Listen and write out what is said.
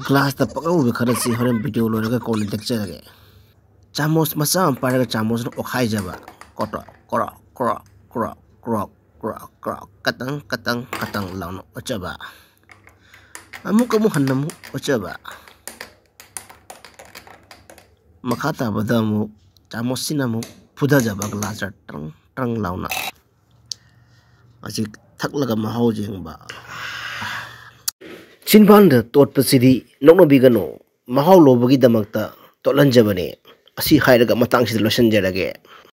glass ta pakau be khara si horem video lo ga kon dek cha ge chamos masam pare ga chamos no okhai jaba koto kora kora kora kora kora kora katang katang katang laun no ocha amu kamu hanam ocha ba makata badamu chamos sinamu puda jaba glass ta tang tang laun na ajik thak laga mahau jeng ba ꯆꯤꯟꯕꯥꯟꯗ ꯇꯣꯠꯄꯁꯤꯗꯤ ꯅꯣꯛꯅꯕꯤꯒꯅꯨ ꯃꯍꯥꯎ ꯂꯧꯕꯒꯤꯗꯃꯛꯇ ꯇꯣꯠꯍꯟꯖꯕꯅꯤ ꯑꯁꯤ ꯍꯥꯏꯔꯒ ꯃꯇꯥꯡꯁꯤꯗ ꯂꯣꯏꯁꯤꯟꯖꯔꯒꯦ